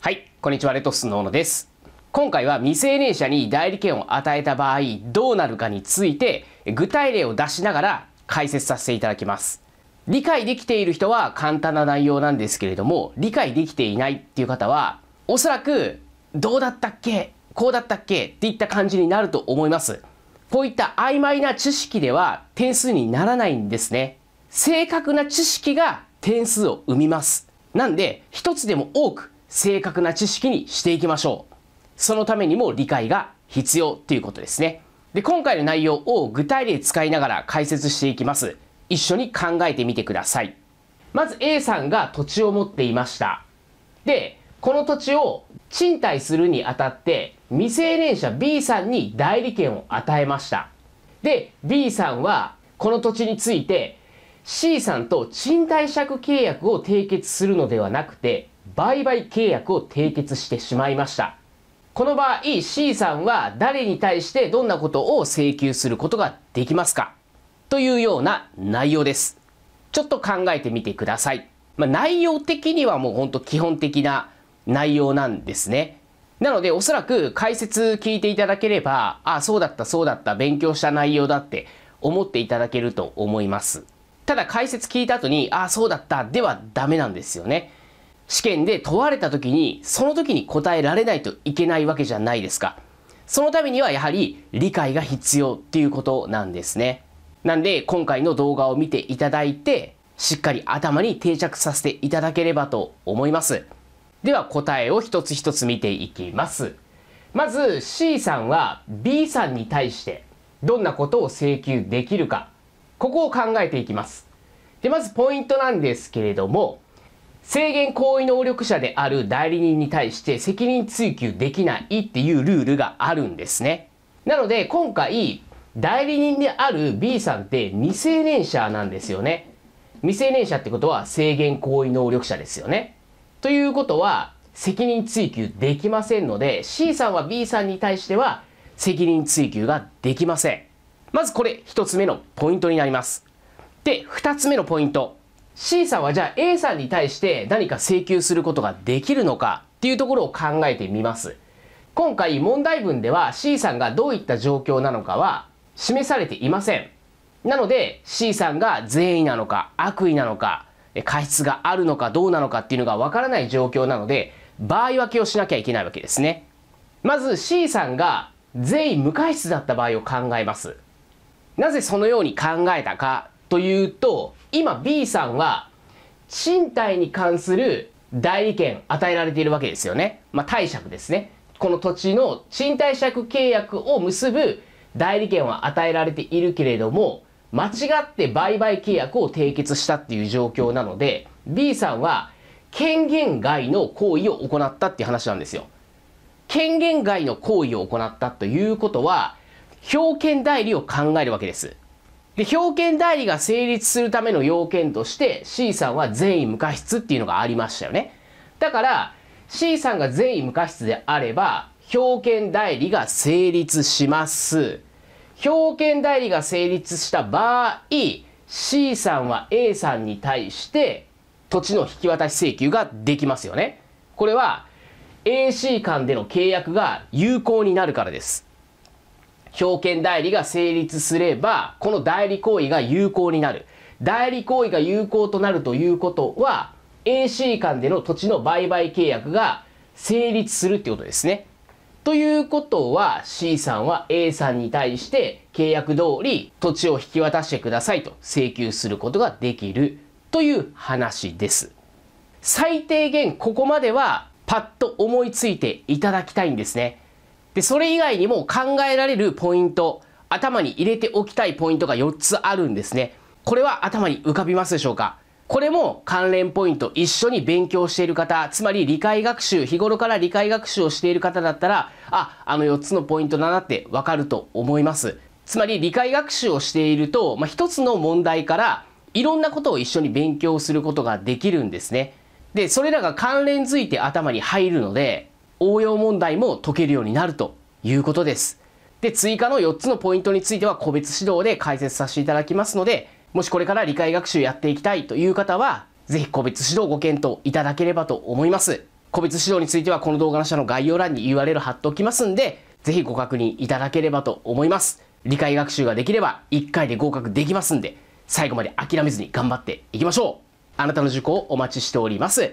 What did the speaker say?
はい、こんにちは、レトスの小野です。今回は未成年者に代理権を与えた場合どうなるかについて具体例を出しながら解説させていただきます。理解できている人は簡単な内容なんですけれども、理解できていないっていう方は、おそらくどうだったっけこうだったっけっていった感じになると思います。こういった曖昧な知識では点数にならないんですね。正確な知識が点数を生みます。なんで、一つでも多く正確な知識にしていきましょう。そのためにも理解が必要ということですね。で、今回の内容を具体例使いながら解説していきます。一緒に考えてみてください。まず A さんが土地を持っていました。で、この土地を賃貸するにあたって未成年者 B さんに代理権を与えました。で、B さんはこの土地について C さんと賃貸借契約を締結するのではなくて売買契約を締結してしまいました。この場合 C さんは誰に対してどんなことを請求することができますかというような内容です。ちょっと考えてみてください。まあ、内容的にはもうほんと基本的な内容なんですね。なのでおそらく解説聞いていただければ、ああ、そうだったそうだった勉強した内容だって思っていただけると思います。ただ解説聞いた後に、ああ、そうだったではダメなんですよね。試験で問われた時にその時に答えられないといけないわけじゃないですか。そのためにはやはり理解が必要っていうことなんですね。なんで今回の動画を見ていただいてしっかり頭に定着させていただければと思います。では答えを一つ一つ見ていきます。まず C さんは B さんに対してどんなことを請求できるか、ここを考えていきます。で、まずポイントなんですけれども、制限行為能力者である代理人に対して責任追及できないっていうルールがあるんですね。なので今回代理人である B さんって未成年者なんですよね。未成年者ってことは制限行為能力者ですよね。ということは責任追及できませんので C さんは B さんに対しては責任追及ができません。まずこれ一つ目のポイントになります。で、二つ目のポイント。C さんはじゃあ A さんに対して何か請求することができるのかっていうところを考えてみます。今回問題文では C さんがどういった状況なのかは示されていません。なので C さんが善意なのか悪意なのか過失があるのかどうなのかっていうのがわからない状況なので場合分けをしなきゃいけないわけですね。まず C さんが善意無過失だった場合を考えます。なぜそのように考えたかというと今 B さんは賃貸に関する代理権与えられているわけですよね。まあ、貸借ですね。この土地の賃貸借契約を結ぶ代理権は与えられているけれども、間違って売買契約を締結したっていう状況なので、B さんは権限外の行為を行ったっていう話なんですよ。権限外の行為を行ったということは、表権代理を考えるわけです。で、表見代理が成立するための要件として C さんは善意無過失っていうのがありましたよね。だから C さんが善意無過失であれば表見代理が成立します。表見代理が成立した場合 C さんは A さんに対して土地の引き渡し請求ができますよね。これは AC 間での契約が有効になるからです。証券代理が成立すれば、この代理行為が有効になる。代理行為が有効となるということは、AC 間での土地の売買契約が成立するってことですね。ということは C さんは A さんに対して契約通り土地を引き渡してくださいと請求することができるという話です。最低限ここまではパッと思いついていただきたいんですね。で、それ以外にも考えられるポイント、頭に入れておきたいポイントが4つあるんですね。これは頭に浮かびますでしょうかこれも関連ポイント一緒に勉強している方、つまり理解学習、日頃から理解学習をしている方だったら、あ、あの4つのポイントだなってわかると思います。つまり理解学習をしていると、まあ、1つの問題からいろんなことを一緒に勉強することができるんですね。で、それらが関連づいて頭に入るので、応用問題も解けるようになるということです。で、追加の4つのポイントについては個別指導で解説させていただきますので、もしこれから理解学習やっていきたいという方は、ぜひ個別指導ご検討いただければと思います。個別指導についてはこの動画の下の概要欄に URL 貼っておきますんで、ぜひご確認いただければと思います。理解学習ができれば1回で合格できますんで、最後まで諦めずに頑張っていきましょうあなたの受講をお待ちしております。